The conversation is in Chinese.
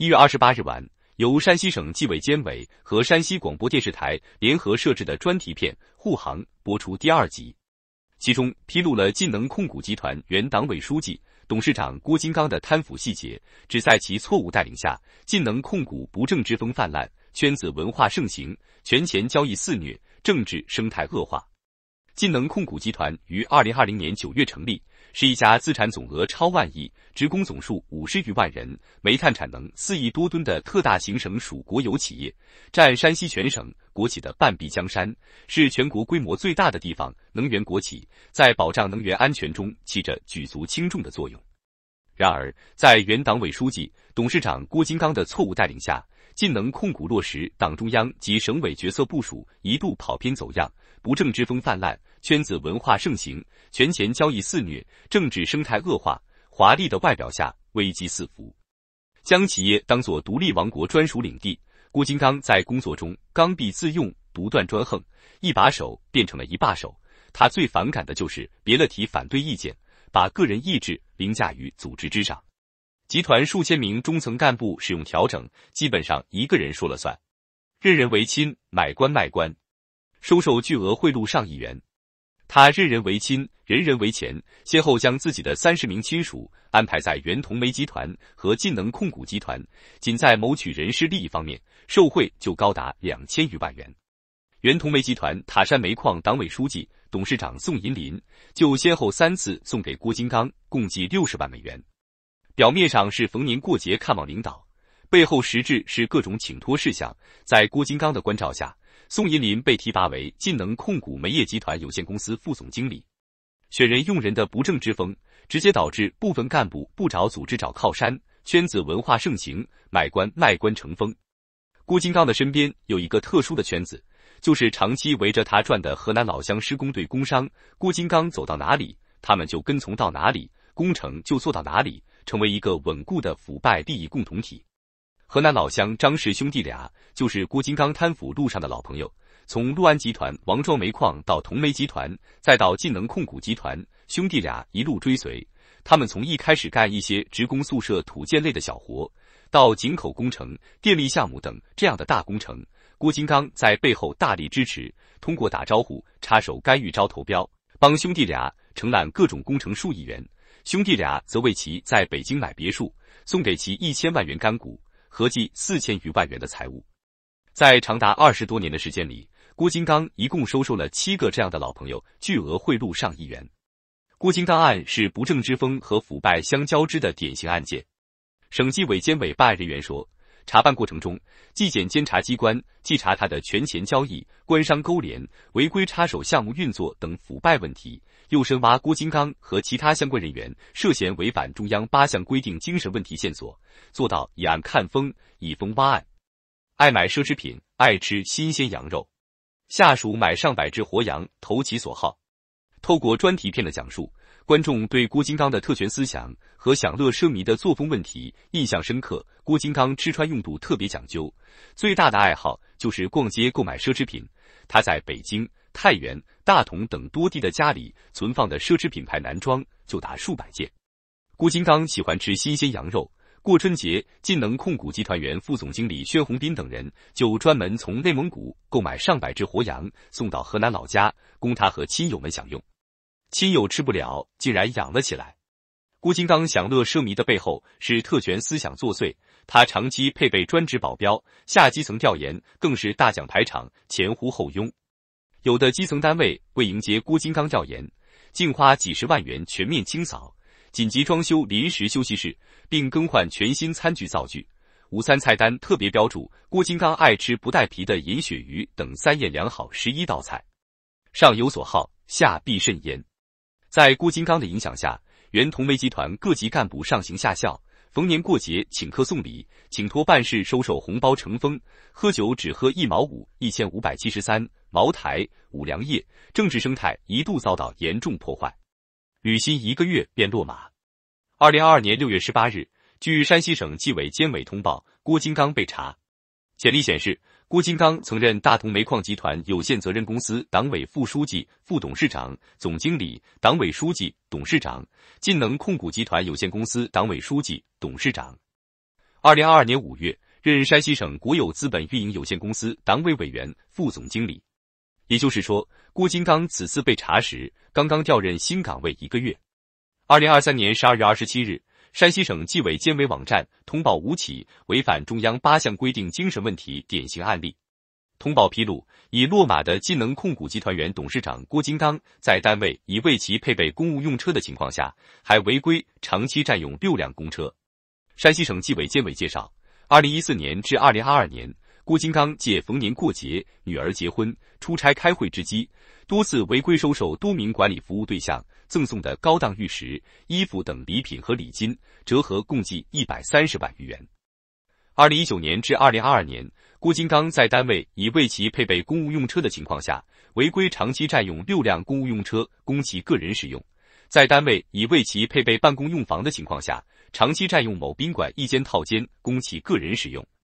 一月二十八日晚，由山西省纪委监委和山西广播电视台联合摄制的专题片《护航》播出第二集，其中披露了晋能控股集团原党委书记、董事长郭金刚的贪腐细节，指在其错误带领下，晋能控股不正之风泛滥，圈子文化盛行，权钱交易肆虐，政治生态恶化。晋能控股集团于二零二零年九月成立，是一家资产总额超万亿、职工总数五十余万人、煤炭产能四亿多吨的特大型省属国有企业，占山西全省国企的半壁江山，是全国规模最大的地方能源国企，在保障能源安全中起着举足轻重的作用。然而，在原党委书记、董事长郭金刚的错误带领下，晋能控股落实党中央及省委决策部署一度跑偏走样，不正之风泛滥，圈子文化盛行，权钱交易肆虐，政治生态恶化。华丽的外表下危机四伏，将企业当作独立王国专属领地。郭金刚在工作中刚愎自用，独断专横，一把手变成了一把手。他最反感的就是别了提反对意见，把个人意志凌驾于组织之上。集团数千名中层干部使用调整，基本上一个人说了算，任人唯亲，买官卖官，收受巨额贿赂上亿元。他任人唯亲，人人为钱，先后将自己的三十名亲属安排在原同煤集团和晋能控股集团。仅在谋取人事利益方面，受贿就高达两千余万元。原同煤集团塔山煤矿党委书记、董事长宋银林就先后三次送给郭金刚共计六十万美元。表面上是逢年过节看望领导，背后实质是各种请托事项。在郭金刚的关照下，宋银林被提拔为晋能控股煤业集团有限公司副总经理。选人用人的不正之风，直接导致部分干部不找组织找靠山，圈子文化盛行，买官卖官成风。郭金刚的身边有一个特殊的圈子，就是长期围着他转的河南老乡施工队工商。郭金刚走到哪里，他们就跟从到哪里，工程就做到哪里。成为一个稳固的腐败利益共同体。河南老乡张氏兄弟俩就是郭金刚贪腐路上的老朋友。从陆安集团王庄煤矿到同煤集团，再到晋能控股集团，兄弟俩一路追随。他们从一开始干一些职工宿舍土建类的小活，到井口工程、电力项目等这样的大工程，郭金刚在背后大力支持，通过打招呼、插手干预招投标，帮兄弟俩承揽各种工程数亿元。兄弟俩则为其在北京买别墅，送给其一千万元干股，合计四千余万元的财物。在长达二十多年的时间里，郭金刚一共收受了七个这样的老朋友巨额贿赂，上亿元。郭金刚案是不正之风和腐败相交织的典型案件。省纪委监委办案人员说，查办过程中，纪检监察机关稽查他的权钱交易、官商勾连、违规插手项目运作等腐败问题。又深挖郭金刚和其他相关人员涉嫌违反中央八项规定精神问题线索，做到以案看风，以风挖案。爱买奢侈品，爱吃新鲜羊肉，下属买上百只活羊，投其所好。透过专题片的讲述，观众对郭金刚的特权思想和享乐奢靡的作风问题印象深刻。郭金刚吃穿用度特别讲究，最大的爱好就是逛街购买奢侈品。他在北京。太原、大同等多地的家里存放的奢侈品牌男装就达数百件。郭金刚喜欢吃新鲜羊肉，过春节，晋能控股集团原副总经理薛宏斌等人就专门从内蒙古购买上百只活羊，送到河南老家，供他和亲友们享用。亲友吃不了，竟然养了起来。郭金刚享乐奢靡的背后是特权思想作祟，他长期配备专职保镖，下基层调研更是大讲排场，前呼后拥。有的基层单位为迎接郭金刚调研，竟花几十万元全面清扫、紧急装修临时休息室，并更换全新餐具灶具。午餐菜单特别标注郭金刚爱吃不带皮的银鳕鱼等三宴良好十一道菜。上有所好，下必甚焉。在郭金刚的影响下，原同煤集团各级干部上行下效，逢年过节请客送礼、请托办事、收受红包成风，喝酒只喝一毛五，一千五百七十三。茅台、五粮液政治生态一度遭到严重破坏，履新一个月便落马。二零二二年六月十八日，据山西省纪委监委通报，郭金刚被查。简历显示，郭金刚曾任大同煤矿集团有限责任公司党委副书记、副董事长、总经理，党委书记、董事长；晋能控股集团有限公司党委书记、董事长。二零二二年五月，任山西省国有资本运营有限公司党委委员、副总经理。也就是说，郭金刚此次被查时，刚刚调任新岗位一个月。二零二三年十二月二十七日，山西省纪委监委网站通报五起违反中央八项规定精神问题典型案例。通报披露，已落马的晋能控股集团原董事长郭金刚，在单位已为其配备公务用车的情况下，还违规长期占用六辆公车。山西省纪委监委介绍，二零一四年至二零二二年。郭金刚借逢年过节、女儿结婚、出差开会之机，多次违规收受多名管理服务对象赠送的高档玉石、衣服等礼品和礼金，折合共计一百三十万余元。二零一九年至二零二二年，郭金刚在单位已为其配备公务用车的情况下，违规长期占用六辆公务用车供其个人使用；在单位已为其配备办公用房的情况下，长期占用某宾馆一间套间供其个人使用。